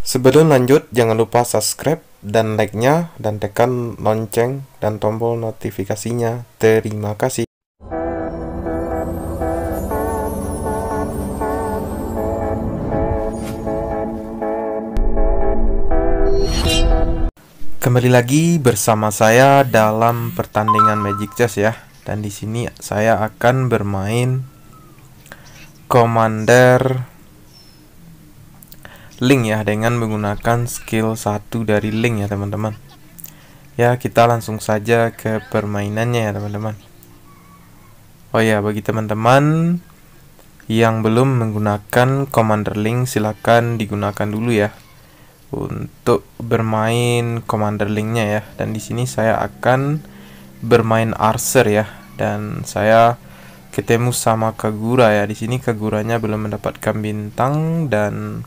Sebelum lanjut, jangan lupa subscribe dan like-nya dan tekan lonceng dan tombol notifikasinya. Terima kasih. Kembali lagi bersama saya dalam pertandingan Magic Chess ya. Dan di sini saya akan bermain Commander link ya dengan menggunakan skill 1 dari link ya teman-teman ya kita langsung saja ke permainannya ya teman-teman oh ya bagi teman-teman yang belum menggunakan commander link silahkan digunakan dulu ya untuk bermain commander linknya ya dan di sini saya akan bermain archer ya dan saya ketemu sama Kagura ya. Di sini Kaguranya belum mendapatkan bintang dan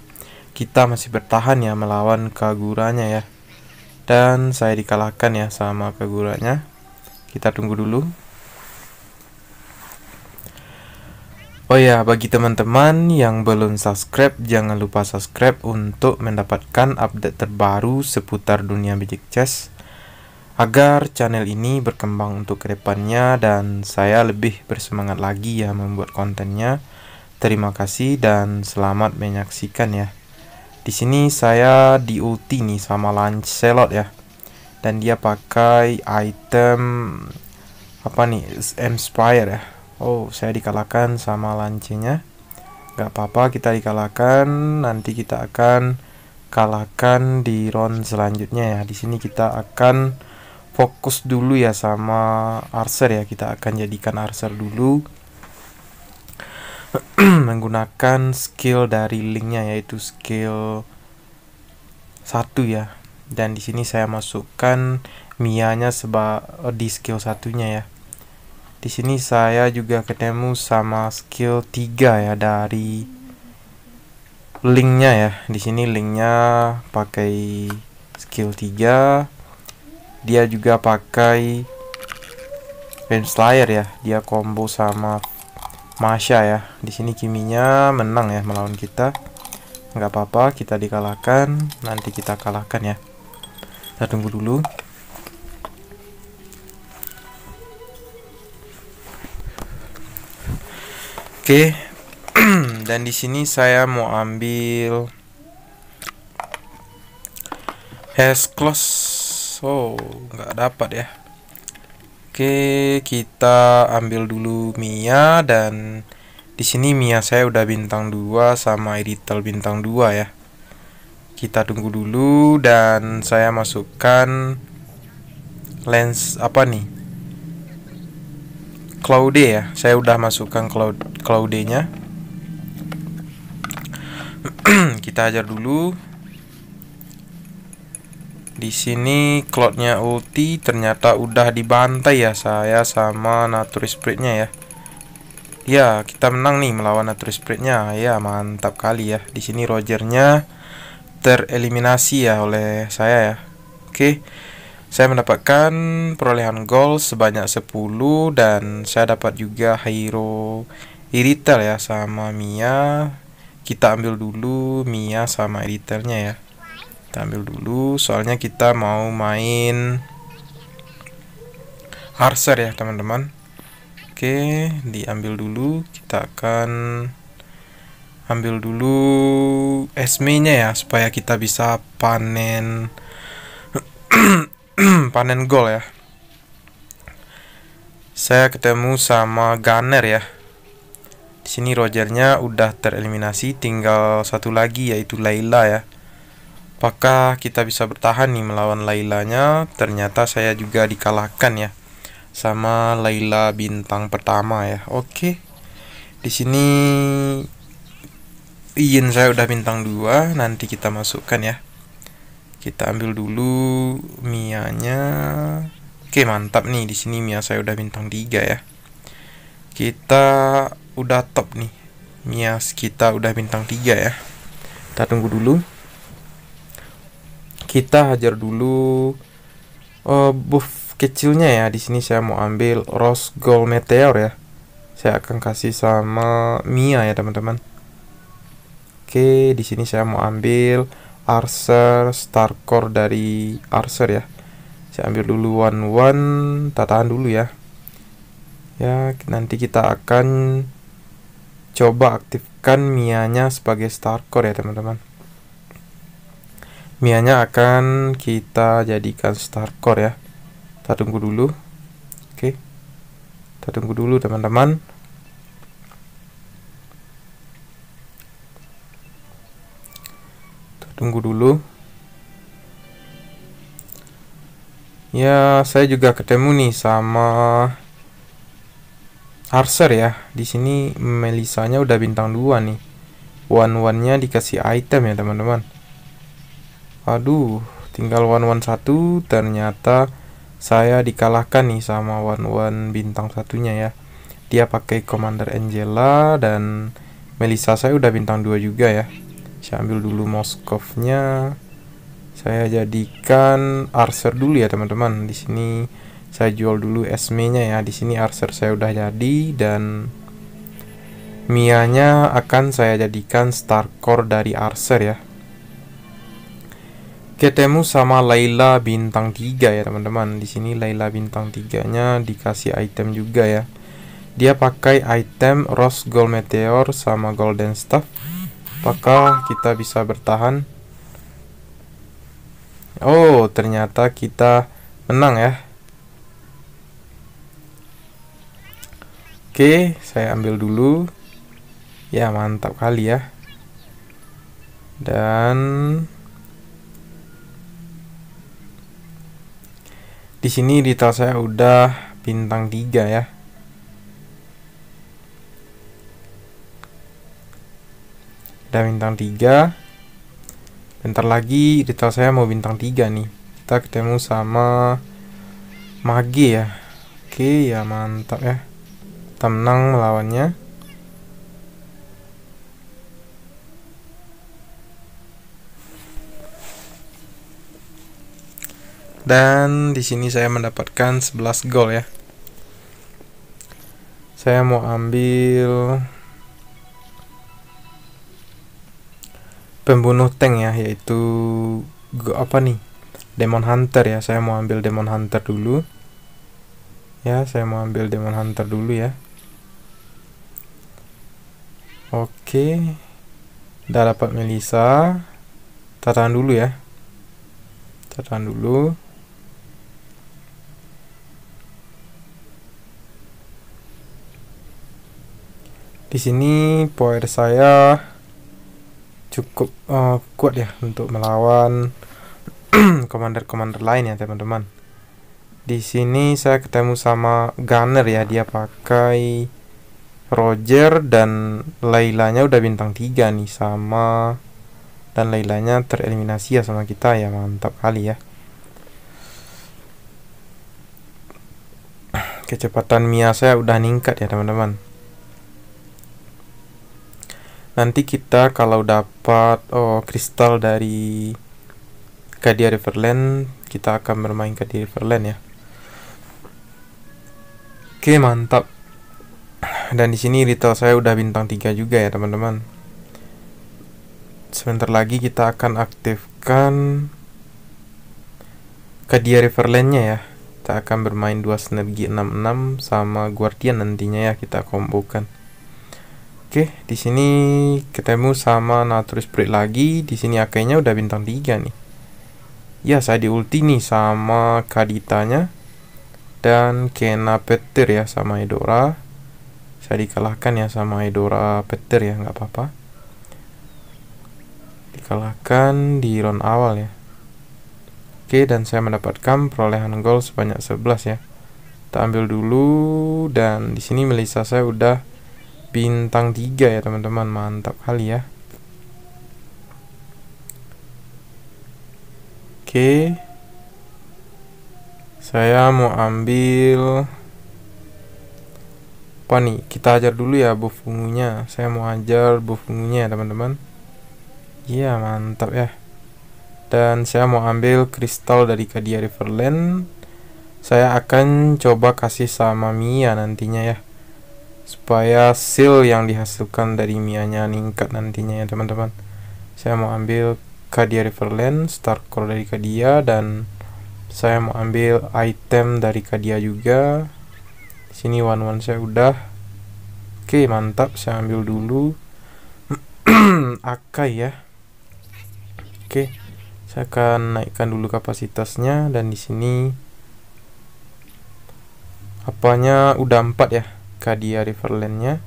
kita masih bertahan ya melawan Kaguranya ya. Dan saya dikalahkan ya sama Kaguranya. Kita tunggu dulu. Oh ya, bagi teman-teman yang belum subscribe, jangan lupa subscribe untuk mendapatkan update terbaru seputar dunia Magic Chess agar channel ini berkembang untuk kedepannya dan saya lebih bersemangat lagi ya membuat kontennya. Terima kasih dan selamat menyaksikan ya. Di sini saya di ulti nih sama Lancelot ya. Dan dia pakai item apa nih? Inspire ya. Oh, saya dikalahkan sama lancenya. nggak apa-apa kita dikalahkan. Nanti kita akan kalahkan di round selanjutnya ya. Di sini kita akan fokus dulu ya sama Arser ya. Kita akan jadikan Arser dulu menggunakan skill dari linknya yaitu skill satu ya dan di sini saya masukkan mianya seba eh, di skill satunya ya di sini saya juga ketemu sama skill 3 ya dari linknya ya di sini linknya pakai skill 3 dia juga pakai Flame Slayer ya dia combo sama Masya ya. Di sini Kiminya menang ya melawan kita. Enggak apa-apa, kita dikalahkan. Nanti kita kalahkan ya. Kita tunggu dulu. Oke. Dan di sini saya mau ambil Has close. Oh, nggak dapat ya. Oke, kita ambil dulu Mia dan di sini Mia saya udah bintang 2 sama Edital bintang 2 ya. Kita tunggu dulu dan saya masukkan lens apa nih? Claude ya. Saya udah masukkan cloud Claude-nya. kita ajar dulu di sini cloudnya ulti ternyata udah dibantai ya saya sama Nature Spiritnya ya. Ya, kita menang nih melawan Nature Spiritnya. Ya, mantap kali ya. Di sini Rogernya tereliminasi ya oleh saya ya. Oke. Saya mendapatkan perolehan gol sebanyak 10 dan saya dapat juga hero Iritel ya sama Mia. Kita ambil dulu Mia sama Iritelnya ya kita ambil dulu soalnya kita mau main harser ya teman-teman oke diambil dulu kita akan ambil dulu esme nya ya supaya kita bisa panen panen gol ya saya ketemu sama Gunner ya di sini Rogernya udah tereliminasi tinggal satu lagi yaitu Laila ya Apakah kita bisa bertahan nih melawan Lailanya? Ternyata saya juga dikalahkan ya sama Laila bintang pertama ya. Oke. Di sini Ian saya udah bintang 2, nanti kita masukkan ya. Kita ambil dulu Mia-nya. Oke, mantap nih di sini Mia saya udah bintang 3 ya. Kita udah top nih. Mia kita udah bintang 3 ya. Kita tunggu dulu kita hajar dulu uh, buff kecilnya ya di sini saya mau ambil rose gold meteor ya saya akan kasih sama Mia ya teman-teman oke di sini saya mau ambil Arser Starcore dari Arser ya saya ambil dulu one one tahan dulu ya ya nanti kita akan coba aktifkan Mianya sebagai Starcore ya teman-teman mianya akan kita jadikan star core ya kita tunggu dulu oke kita tunggu dulu teman-teman tunggu dulu ya saya juga ketemu nih sama Arser ya di sini Melisanya udah bintang 2 nih one one nya dikasih item ya teman-teman Aduh, tinggal one one satu ternyata saya dikalahkan nih sama one one bintang satunya ya. Dia pakai Commander Angela dan Melissa saya udah bintang dua juga ya. Saya ambil dulu Moskovnya. Saya jadikan Archer dulu ya teman-teman. Di sini saya jual dulu Esme-nya ya. Di sini Archer saya udah jadi dan Mia-nya akan saya jadikan Starcore dari Archer ya ketemu sama Laila bintang 3 ya teman-teman di sini Laila bintang 3 nya dikasih item juga ya dia pakai item Rose Gold Meteor sama Golden Staff apakah kita bisa bertahan Oh ternyata kita menang ya Oke saya ambil dulu Ya mantap kali ya Dan di sini detail saya udah bintang 3 ya udah bintang 3 bentar lagi detail saya mau bintang 3 nih kita ketemu sama Mage ya oke ya mantap ya kita menang melawannya dan di sini saya mendapatkan 11 gol ya saya mau ambil pembunuh tank ya yaitu apa nih demon hunter ya saya mau ambil demon hunter dulu ya saya mau ambil demon hunter dulu ya oke udah dapat Melissa. Tahan dulu ya Tahan dulu di sini power saya cukup uh, kuat ya untuk melawan komander-komander lain ya teman-teman di sini saya ketemu sama Gunner ya dia pakai Roger dan Lailanya udah bintang 3 nih sama dan Lailanya tereliminasi ya sama kita ya mantap kali ya kecepatan Mia saya udah ningkat ya teman-teman nanti kita kalau dapat oh, kristal dari Kadia Riverland kita akan bermain Kadia Riverland ya oke mantap dan di sini retail saya udah bintang 3 juga ya teman-teman sebentar lagi kita akan aktifkan Kadia Riverland-nya ya kita akan bermain dua sinergi 66 sama Guardian nantinya ya kita kombokan Oke, di sini ketemu sama Natur Spirit lagi. Di sini akhirnya udah bintang 3 nih. Ya, saya di ulti nih sama Kaditanya. Dan Kena Petir ya sama Edora. Saya dikalahkan ya sama Edora Petir ya, nggak apa-apa. Dikalahkan di round awal ya. Oke, dan saya mendapatkan perolehan gol sebanyak 11 ya. Kita ambil dulu dan di sini Melissa saya udah bintang 3 ya teman-teman mantap kali ya oke saya mau ambil apa nih kita ajar dulu ya buff ungunya saya mau ajar buff ungunya ya teman-teman iya mantap ya dan saya mau ambil kristal dari Kadia Riverland saya akan coba kasih sama Mia nantinya ya supaya seal yang dihasilkan dari mianya meningkat nantinya ya teman-teman saya mau ambil Kadia Riverland, Star Core dari Kadia dan saya mau ambil item dari Kadia juga sini one one saya udah oke mantap saya ambil dulu Akai ya oke saya akan naikkan dulu kapasitasnya dan di sini apanya udah empat ya Kadia Riverlandnya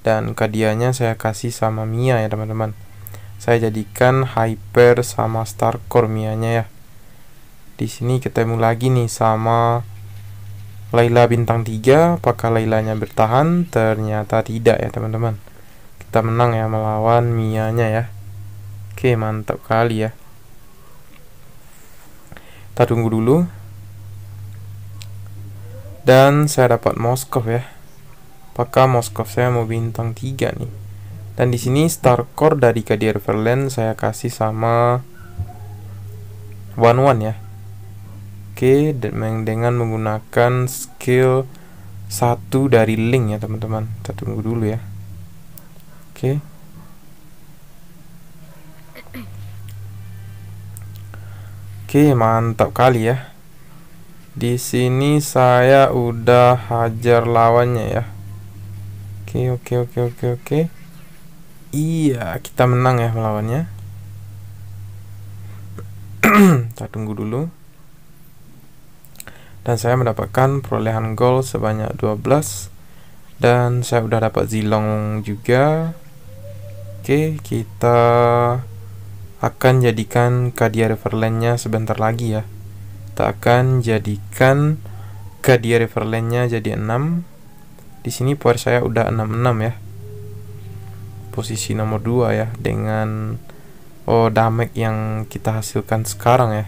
dan Kadianya saya kasih sama Mia ya teman-teman saya jadikan Hyper sama Starcore nya ya di sini ketemu lagi nih sama Laila bintang 3 apakah Lailanya bertahan ternyata tidak ya teman-teman kita menang ya melawan Mia-nya ya oke mantap kali ya kita tunggu dulu dan saya dapat Moskov ya Apakah Moskov saya mau bintang 3 nih. Dan di sini star core dari Kadir Verland saya kasih sama one one ya. Oke, dan dengan menggunakan skill satu dari link ya teman-teman. Kita tunggu dulu ya. Oke. Oke, mantap kali ya. Di sini saya udah hajar lawannya ya. Oke, oke, oke, oke, oke. Iya, kita menang ya melawannya. kita tunggu dulu. Dan saya mendapatkan perolehan gol sebanyak 12 dan saya udah dapat zilong juga oke kita akan jadikan Kadia nya sebentar lagi ya kita akan jadikan Kadia nya jadi 6 di sini power saya udah 66 ya. Posisi nomor 2 ya dengan oh damage yang kita hasilkan sekarang ya.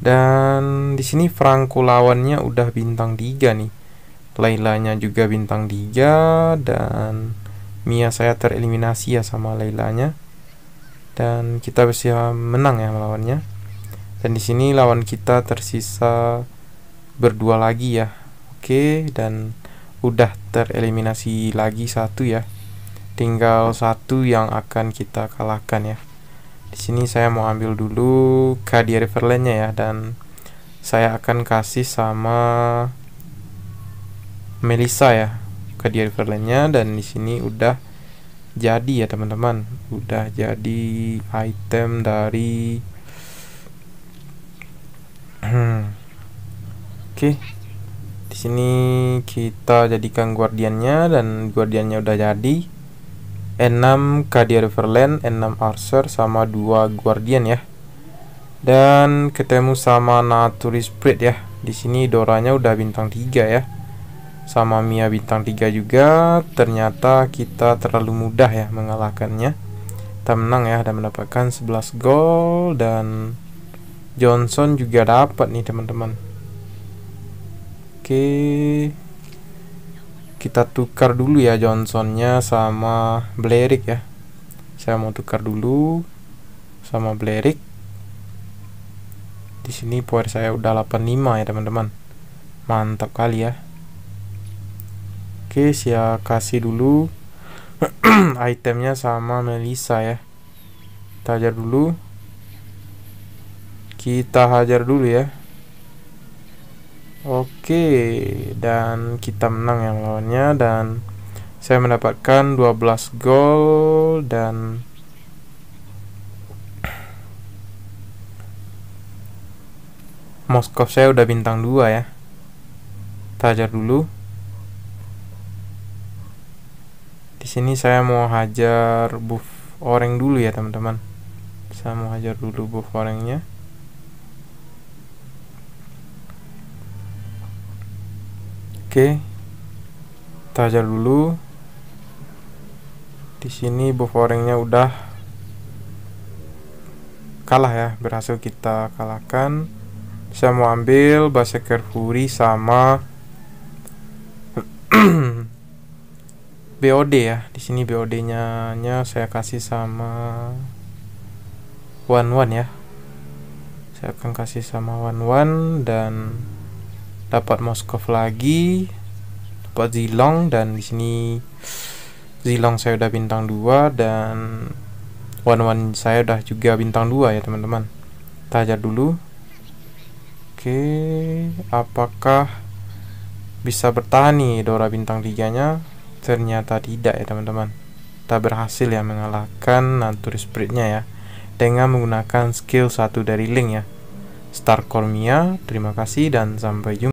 Dan di sini Franco lawannya udah bintang 3 nih. Lailanya juga bintang 3 dan Mia saya tereliminasi ya sama Lailanya. Dan kita bisa menang ya melawannya. Dan di sini lawan kita tersisa berdua lagi ya. Oke, dan udah tereliminasi lagi satu ya tinggal satu yang akan kita kalahkan ya di sini saya mau ambil dulu KD Riverland ya dan saya akan kasih sama Melissa ya KD Riverland dan di sini udah jadi ya teman-teman udah jadi item dari hmm, oke okay di sini kita jadikan guardiannya dan guardiannya udah jadi N6 Kadia Riverland, N6 Archer sama dua guardian ya. Dan ketemu sama Naturi Spirit ya. Di sini Doranya udah bintang 3 ya. Sama Mia bintang 3 juga. Ternyata kita terlalu mudah ya mengalahkannya. Kita menang ya dan mendapatkan 11 gol dan Johnson juga dapat nih teman-teman. Oke. Kita tukar dulu ya Johnsonnya sama Blerick ya. Saya mau tukar dulu sama Blerick. Di sini power saya udah 85 ya teman-teman. Mantap kali ya. Oke, saya kasih dulu itemnya sama Melissa ya. Kita hajar dulu. Kita hajar dulu ya. Oke, dan kita menang yang lawannya dan saya mendapatkan 12 gol dan Moskov saya udah bintang 2 ya. Kita hajar dulu. Di sini saya mau hajar buff orang dulu ya, teman-teman. Saya mau hajar dulu buff orangnya. Oke. Kita ajar dulu. Di sini bufferingnya udah kalah ya, berhasil kita kalahkan. Saya mau ambil Berserker Fury sama BOD ya. Di sini BOD-nya nya saya kasih sama One One ya. Saya akan kasih sama One One dan dapat Moskov lagi dapat Zilong dan di sini Zilong saya udah bintang 2 dan One One saya udah juga bintang 2 ya teman-teman kita dulu oke apakah bisa bertahan nih Dora bintang 3 nya ternyata tidak ya teman-teman kita berhasil ya mengalahkan Spirit nya ya dengan menggunakan skill satu dari Link ya Star Cormia terima kasih dan sampai jumpa